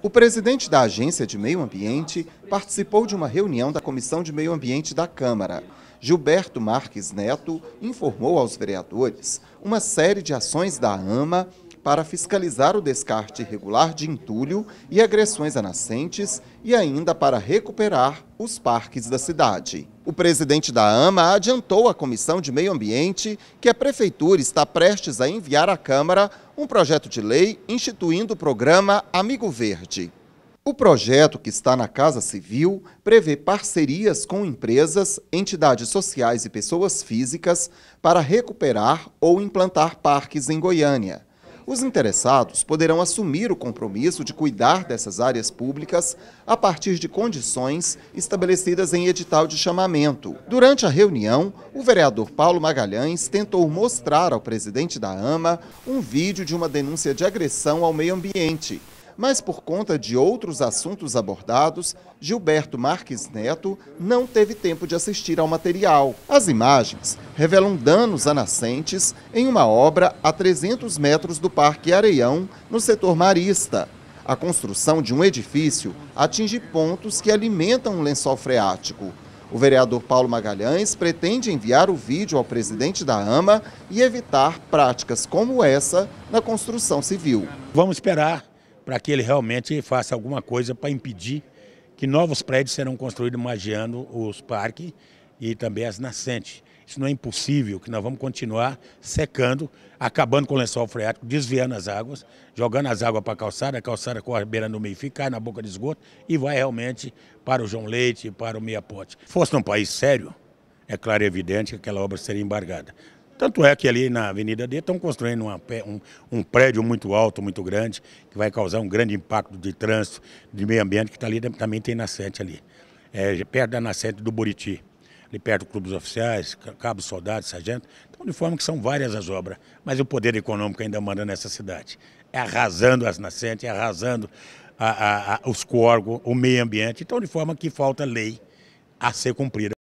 O presidente da Agência de Meio Ambiente participou de uma reunião da Comissão de Meio Ambiente da Câmara. Gilberto Marques Neto informou aos vereadores uma série de ações da AMA para fiscalizar o descarte irregular de entulho e agressões a nascentes e ainda para recuperar os parques da cidade. O presidente da AMA adiantou à Comissão de Meio Ambiente que a Prefeitura está prestes a enviar à Câmara um projeto de lei instituindo o programa Amigo Verde. O projeto, que está na Casa Civil, prevê parcerias com empresas, entidades sociais e pessoas físicas para recuperar ou implantar parques em Goiânia. Os interessados poderão assumir o compromisso de cuidar dessas áreas públicas a partir de condições estabelecidas em edital de chamamento. Durante a reunião, o vereador Paulo Magalhães tentou mostrar ao presidente da AMA um vídeo de uma denúncia de agressão ao meio ambiente mas por conta de outros assuntos abordados, Gilberto Marques Neto não teve tempo de assistir ao material. As imagens revelam danos a nascentes em uma obra a 300 metros do Parque Areião, no setor marista. A construção de um edifício atinge pontos que alimentam um lençol freático. O vereador Paulo Magalhães pretende enviar o vídeo ao presidente da AMA e evitar práticas como essa na construção civil. Vamos esperar para que ele realmente faça alguma coisa para impedir que novos prédios serão construídos magiando os parques e também as nascentes. Isso não é impossível, que nós vamos continuar secando, acabando com o lençol freático, desviando as águas, jogando as águas para a calçada, a calçada com a beira no meio, fica na boca de esgoto e vai realmente para o João Leite, para o Meia Pote. Se Fosse um país sério, é claro e evidente que aquela obra seria embargada. Tanto é que ali na Avenida D estão construindo uma, um, um, prédio muito alto, muito grande, que vai causar um grande impacto de trânsito, de meio ambiente, que está ali, também tem nascente ali. É, perto da nascente do Buriti, ali perto do Clube dos Oficiais, Cabo Soldado, Sargento. Então, de forma que são várias as obras, mas o poder econômico ainda manda nessa cidade. É arrasando as nascentes, é arrasando a, a, a, os corgos, o meio ambiente. Então, de forma que falta lei a ser cumprida.